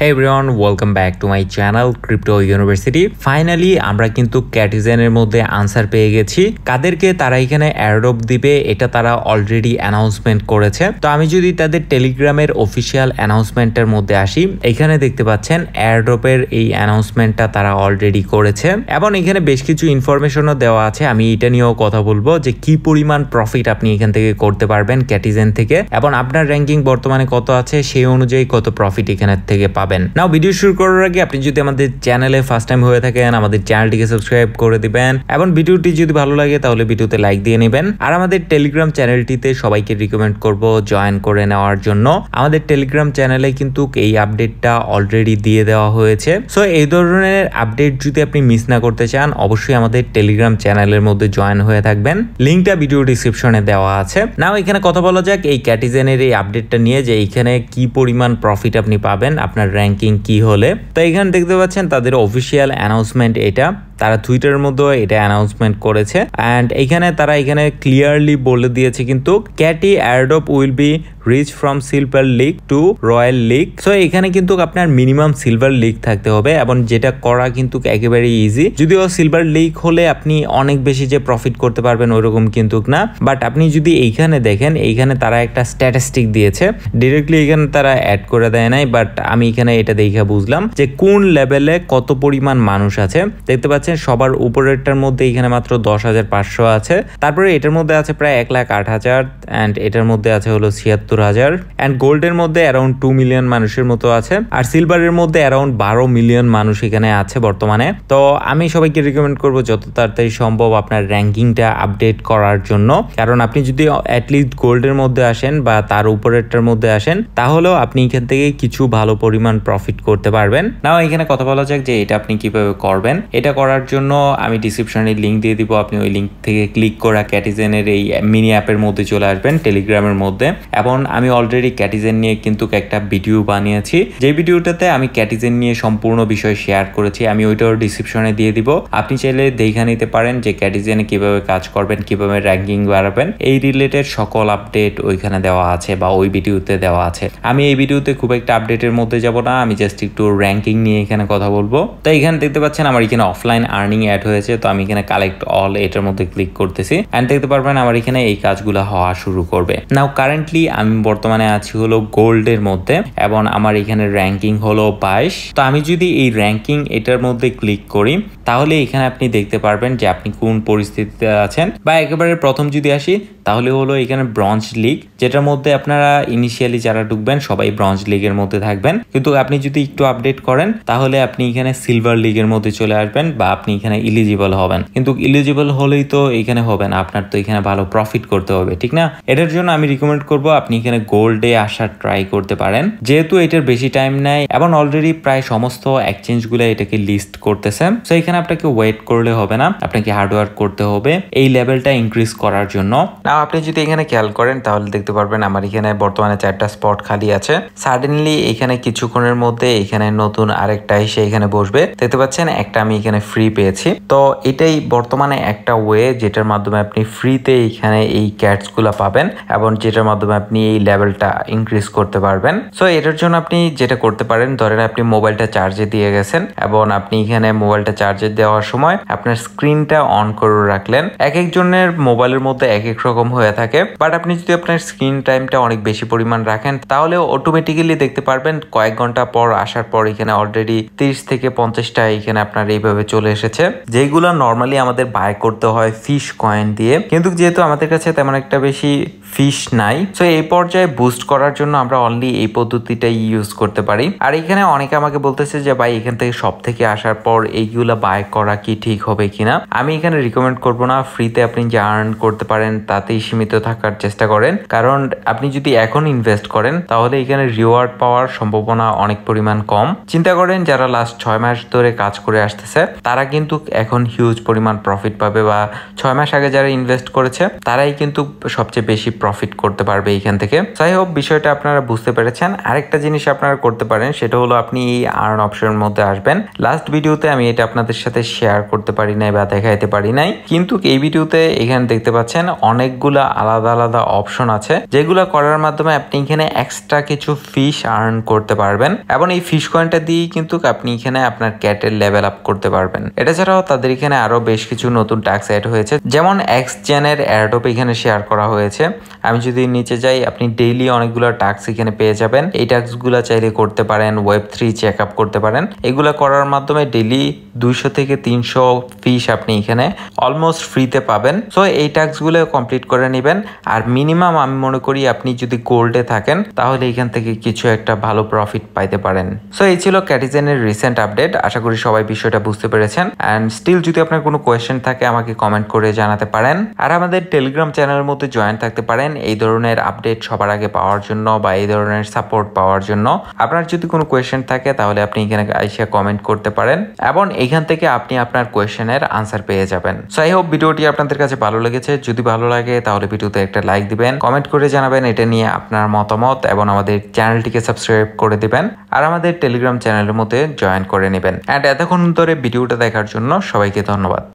hey everyone welcome back to my channel crypto university finally আমরা কিন্তু ক্যাটিজেনের মধ্যে answer পেয়ে গেছি কাদেরকে তারা এখানে অ্যারোপ দিবে এটা তারা অলরেডি অ্যানাউন্সমেন্ট করেছে তো আমি যদি তাদের টেলিগ্রামের অফিসিয়াল অ্যানাউন্সমেন্টের মধ্যে আসি এখানে দেখতে পাচ্ছেন অ্যারোপের এই অ্যানাউন্সমেন্টটা তারা অলরেডি করেছে এবং এখানে বেশ কিছু ইনফরমেশনও দেওয়া আছে আমি এটা নিয়েও কথা বলবো যে কি পরিমাণ প্রফিট আপনি এখান থেকে করতে পারবেন ক্যাটিজেন থেকে এবং আপনার র্যাঙ্কিং বর্তমানে কত আছে সেই অনুযায়ী কত প্রফিট এখানে থেকে পাবেন পাবেন নাও ভিডিও শুরু করার আগে আপনি যদি আমাদের চ্যানেলে ফার্স্ট টাইম হয়ে থাকেন আমাদের চ্যানেলটিকে সাবস্ক্রাইব করে দিবেন এবং ভিডিওটি যদি ভালো লাগে তাহলে ভিডিওতে লাইক দিয়ে নেবেন আর আমাদের টেলিগ্রাম চ্যানেলটিতে সবাইকে রিকমেন্ড করব জয়েন করে নেওয়ার জন্য আমাদের টেলিগ্রাম চ্যানেলে কিন্তু এই আপডেটটা অলরেডি দিয়ে দেওয়া হয়েছে সো এই ধরনের আপডেট যদি আপনি মিস না করতে চান অবশ্যই আমাদের টেলিগ্রাম চ্যানেলের মধ্যে জয়েন হয়ে থাকবেন লিঙ্কটা ভিডিও ডিসক্রিপশনে দেওয়া আছে নাও এখানে কথা বলা যাক এই ক্যাটিজেনের এই আপডেটটা নিয়ে যে এইখানে কি পরিমাণ প্রফিট আপনি পাবেন আপনার র্যাঙ্কিং কি হলে তো এখানে দেখতে পাচ্ছেন তাদের অফিসিয়াল অ্যানাউন্সমেন্ট এটা তারা টুইটারের মধ্যে এটা অ্যানাউন্সমেন্ট করেছে অ্যান্ড এখানে তারা এখানে ক্লিয়ারলি বলে দিয়েছে কিন্তু Cati airdrop will be reach from silver league to royal league so এখানে কিন্তু আপনার মিনিমাম সিলভার লিগ থাকতে হবে এবং যেটা করা কিন্তু একেবারে ইজি যদিও সিলভার লিগ হলে আপনি অনেক বেশি যে প্রফিট করতে পারবেন ওইরকম কিন্তু না বাট আপনি যদি এইখানে দেখেন এইখানে তারা একটা স্ট্যাটাস্টিক দিয়েছে ডিরেক্টলি এখানে তারা অ্যাড করে দেয় নাই বাট আমি এখানে এটা দেখে বুঝলাম যে কোন লেভেলে কত পরিমাণ মানুষ আছে দেখতে পাচ্ছি পাচ্ছেন সবার উপরেরটার মধ্যে এখানে মাত্র দশ হাজার পাঁচশো আছে তারপরে এটার মধ্যে আছে প্রায় এক লাখ আট হাজার অ্যান্ড এটার মধ্যে আছে হলো ছিয়াত্তর হাজার অ্যান্ড গোল্ডের মধ্যে অ্যারাউন্ড টু মিলিয়ন মানুষের মতো আছে আর সিলভারের মধ্যে অ্যারাউন্ড বারো মিলিয়ন মানুষ এখানে আছে বর্তমানে তো আমি সবাইকে রিকমেন্ড করবো যত তাড়াতাড়ি সম্ভব আপনার র্যাঙ্কিংটা আপডেট করার জন্য কারণ আপনি যদি অ্যাটলিস্ট গোল্ডের মধ্যে আসেন বা তার উপরেরটার মধ্যে আসেন তাহলেও আপনি এখান থেকে কিছু ভালো পরিমাণ প্রফিট করতে পারবেন নাও এখানে কথা বলা যাক যে এটা আপনি কিভাবে করবেন এটা করার করার জন্য আমি ডিসক্রিপশানে লিঙ্ক দিয়ে দিব আপনি ওই লিঙ্ক থেকে ক্লিক করা ক্যাটিজেনের এই মিনি অ্যাপের মধ্যে চলে আসবেন টেলিগ্রামের মধ্যে এবং আমি অলরেডি ক্যাটিজেন নিয়ে কিন্তু একটা ভিডিও বানিয়েছি যে ভিডিওটাতে আমি ক্যাটিজেন নিয়ে সম্পূর্ণ বিষয় শেয়ার করেছি আমি ওইটাও ডিসক্রিপশনে দিয়ে দিব আপনি চাইলে দেখা নিতে পারেন যে ক্যাটিজেনে কিভাবে কাজ করবেন কিভাবে র্যাঙ্কিং বাড়াবেন এই রিলেটেড সকল আপডেট ওইখানে দেওয়া আছে বা ওই ভিডিওতে দেওয়া আছে আমি এই ভিডিওতে খুব একটা আপডেটের মধ্যে যাব না আমি জাস্ট একটু র্যাঙ্কিং নিয়ে এখানে কথা বলবো তো এখানে দেখতে পাচ্ছেন আমার এখানে অফলাইন আর্নিং অ্যাড হয়েছে তো আমি এখানে কালেক্ট অল এটার মধ্যে ক্লিক করতেছি অ্যান্ড দেখতে পারবেন আমার এখানে এই কাজগুলো হওয়া শুরু করবে নাও কারেন্টলি আমি বর্তমানে আছি হলো গোল্ডের মধ্যে এবং আমার এখানে র্যাঙ্কিং হলো বাইশ তো আমি যদি এই র্যাঙ্কিং এটার মধ্যে ক্লিক করি তাহলে এখানে আপনি দেখতে পারবেন যে আপনি কোন পরিস্থিতিতে আছেন বা একেবারে প্রথম যদি আসি তাহলে হলো এখানে ব্রঞ্জ লিগ যেটার মধ্যে আপনারা ইনিশিয়ালি যারা ঢুকবেন সবাই ব্রঞ্জ লিগের মধ্যে থাকবেন কিন্তু আপনি যদি একটু আপডেট করেন তাহলে আপনি এখানে সিলভার লিগের মধ্যে চলে আসবেন বা আপনি এখানে ইলিজিবল হবেন কিন্তু ইলিজিবল হলেই তো এখানে হবেন আপনার তো এখানে ভালো প্রফিট করতে হবে ঠিক না এটার জন্য আমি রিকমেন্ড করব আপনি এখানে গোল্ডে আসার ট্রাই করতে পারেন যেহেতু এটার বেশি টাইম নেয় এবং অলরেডি প্রায় সমস্ত এক্সচেঞ্জগুলো এটাকে লিস্ট করতেছে তো এখানে আপনাকে ওয়েট করলে হবে না আপনাকে হার্ডওয়ার্ক করতে হবে এই লেভেলটা ইনক্রিজ করার জন্য নাও আপনি যদি এখানে খেয়াল করেন তাহলে দেখতে পারবেন আমার এখানে বর্তমানে চারটা স্পট খালি আছে সাডেনলি এখানে কিছুক্ষণের মধ্যে এখানে নতুন আরেকটা এসে এখানে বসবে দেখতে পাচ্ছেন একটা আমি এখানে ফ্রি পেয়েছি তো এটাই বর্তমানে একটা ওয়ে যেটার মাধ্যমে আপনি ফ্রিতে এখানে এই ক্যাটসগুলো পাবেন এবং যেটার মাধ্যমে আপনি এই লেভেলটা ইনক্রিজ করতে পারবেন সো এটার জন্য আপনি যেটা করতে পারেন ধরেন আপনি মোবাইলটা চার্জে দিয়ে গেছেন এবং আপনি এখানে মোবাইলটা চার্জে দেওয়ার সময় আপনার স্ক্রিনটা অন করে রাখলেন এক একজনের মোবাইলের মধ্যে এক এক রকম কম হয়ে থাকে বাট আপনি যদি আপনার স্ক্রিন টাইমটা অনেক বেশি পরিমাণ রাখেন তাহলে অটোমেটিক্যালি দেখতে পারবেন কয়েক ঘন্টা পর আসার পর এখানে অলরেডি তিরিশ থেকে পঞ্চাশটা এখানে আপনার এইভাবে চলে এসেছে যেগুলো নর্মালি আমাদের বাই করতে হয় ফিশ কয়েন দিয়ে কিন্তু যেহেতু আমাদের কাছে তেমন একটা বেশি ফিস নাই সো এই পর্যায়ে বুস্ট করার জন্য আমরা অনলি এই পদ্ধতিটাই ইউজ করতে পারি আর এখানে অনেকে আমাকে বলতেছে যে ভাই এখান থেকে সব থেকে আসার পর এইগুলা বাই করা কি ঠিক হবে কিনা আমি এখানে রিকমেন্ড করব না ফ্রিতে আপনি যা আর্ন করতে পারেন তাতেই সীমিত থাকার চেষ্টা করেন কারণ আপনি যদি এখন ইনভেস্ট করেন তাহলে এখানে রিওয়ার্ড পাওয়ার সম্ভাবনা অনেক পরিমাণ কম চিন্তা করেন যারা লাস্ট ছয় মাস ধরে কাজ করে আসতেছে তারা কিন্তু এখন হিউজ পরিমাণ প্রফিট পাবে বা ছয় মাস আগে যারা ইনভেস্ট করেছে তারাই কিন্তু সবচেয়ে বেশি প্রফিট করতে পারবে এখান থেকে যাই হোক বিষয়টা আপনারা বুঝতে পেরেছেন আরেকটা জিনিস আপনারা করতে পারেন সেটা হলো আপনি এই আর্ন অপশনের মধ্যে আসবেন লাস্ট ভিডিওতে আমি এটা আপনাদের সাথে শেয়ার করতে পারি নাই বা দেখাইতে পারি নাই কিন্তু এই ভিডিওতে এখানে দেখতে পাচ্ছেন অনেকগুলা আলাদা আলাদা অপশন আছে যেগুলা করার মাধ্যমে আপনি এখানে এক্সট্রা কিছু ফিস আর্ন করতে পারবেন এবং এই ফিস কয়েনটা দিয়েই কিন্তু আপনি এখানে আপনার ক্যাটের লেভেল আপ করতে পারবেন এটা ছাড়াও তাদের এখানে আরো বেশ কিছু নতুন টাস্ক অ্যাড হয়েছে যেমন এক্সজেনের অ্যাডোপ এখানে শেয়ার করা হয়েছে আমি যদি নিচে যাই আপনি ডেইলি অনেকগুলো টাস্ক এখানে পেয়ে যাবেন এই টাস্কগুলো চাইলে করতে পারেন ওয়েব থ্রি চেক আপ করতে পারেন এগুলো করার মাধ্যমে ডেইলি দুইশো থেকে তিনশো ফিস আপনি এখানে অলমোস্ট ফ্রিতে পাবেন সো এই টাস্কগুলো কমপ্লিট করে নেবেন আর মিনিমাম আমি মনে করি আপনি যদি গোল্ডে থাকেন তাহলে এখান থেকে কিছু একটা ভালো প্রফিট পাইতে পারেন সো এই ছিল ক্যাটিজেনের রিসেন্ট আপডেট আশা করি সবাই বিষয়টা বুঝতে পেরেছেন অ্যান্ড স্টিল যদি আপনার কোনো কোয়েশ্চেন থাকে আমাকে কমেন্ট করে জানাতে পারেন আর আমাদের টেলিগ্রাম চ্যানেলের মধ্যে জয়েন থাকতে পারেন পারেন এই ধরনের আপডেট সবার আগে পাওয়ার জন্য বা এই ধরনের সাপোর্ট পাওয়ার জন্য আপনার যদি কোনো কোয়েশ্চেন থাকে তাহলে আপনি এখানে আইসিয়া কমেন্ট করতে পারেন এবং এখান থেকে আপনি আপনার কোয়েশ্চেনের আনসার পেয়ে যাবেন সো আই হোপ ভিডিওটি আপনাদের কাছে ভালো লেগেছে যদি ভালো লাগে তাহলে ভিডিওতে একটা লাইক দিবেন কমেন্ট করে জানাবেন এটা নিয়ে আপনার মতামত এবং আমাদের চ্যানেলটিকে সাবস্ক্রাইব করে দিবেন আর আমাদের টেলিগ্রাম চ্যানেলের মধ্যে জয়েন করে নেবেন অ্যান্ড এতক্ষণ ধরে ভিডিওটা দেখার জন্য সবাইকে ধন্যবাদ